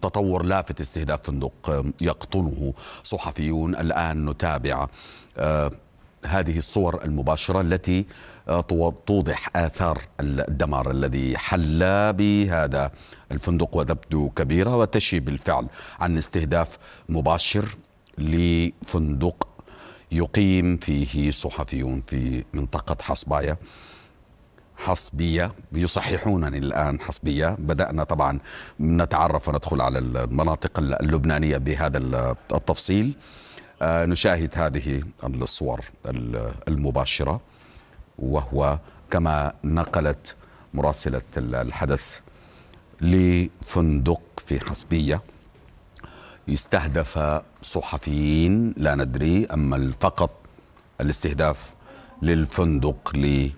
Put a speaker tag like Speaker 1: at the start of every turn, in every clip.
Speaker 1: تطور لافت استهداف فندق آه، يقتله صحفيون الآن نتابع آه، هذه الصور المباشرة التي آه، توضح آثار الدمار الذي حل بهذا الفندق وذبده كبيرة وتشي بالفعل عن استهداف مباشر لفندق يقيم فيه صحفيون في منطقة حصبايا حصبية يصححونني الآن حصبية بدأنا طبعا نتعرف وندخل على المناطق اللبنانية بهذا التفصيل آه، نشاهد هذه الصور المباشرة وهو كما نقلت مراسلة الحدث لفندق في حصبية يستهدف صحفيين لا ندري أما فقط الاستهداف للفندق لي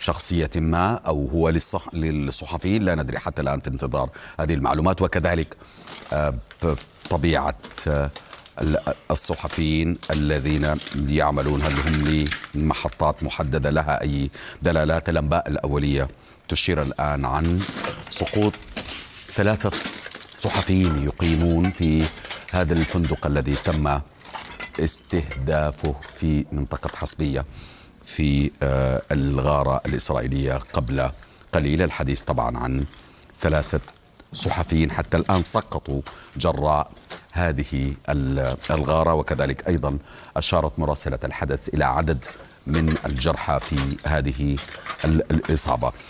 Speaker 1: شخصية ما أو هو للصح... للصحفيين لا ندري حتى الآن في انتظار هذه المعلومات وكذلك آه، طبيعة آه، الصحفيين الذين يعملون هل هم لمحطات محددة لها أي دلالات الأنباء الأولية تشير الآن عن سقوط ثلاثة صحفيين يقيمون في هذا الفندق الذي تم استهدافه في منطقة حصبية في آه، الغارة الإسرائيلية قبل قليل الحديث طبعا عن ثلاثة صحفيين حتى الآن سقطوا جراء هذه الغارة وكذلك أيضا أشارت مراسلة الحدث إلى عدد من الجرحى في هذه الإصابة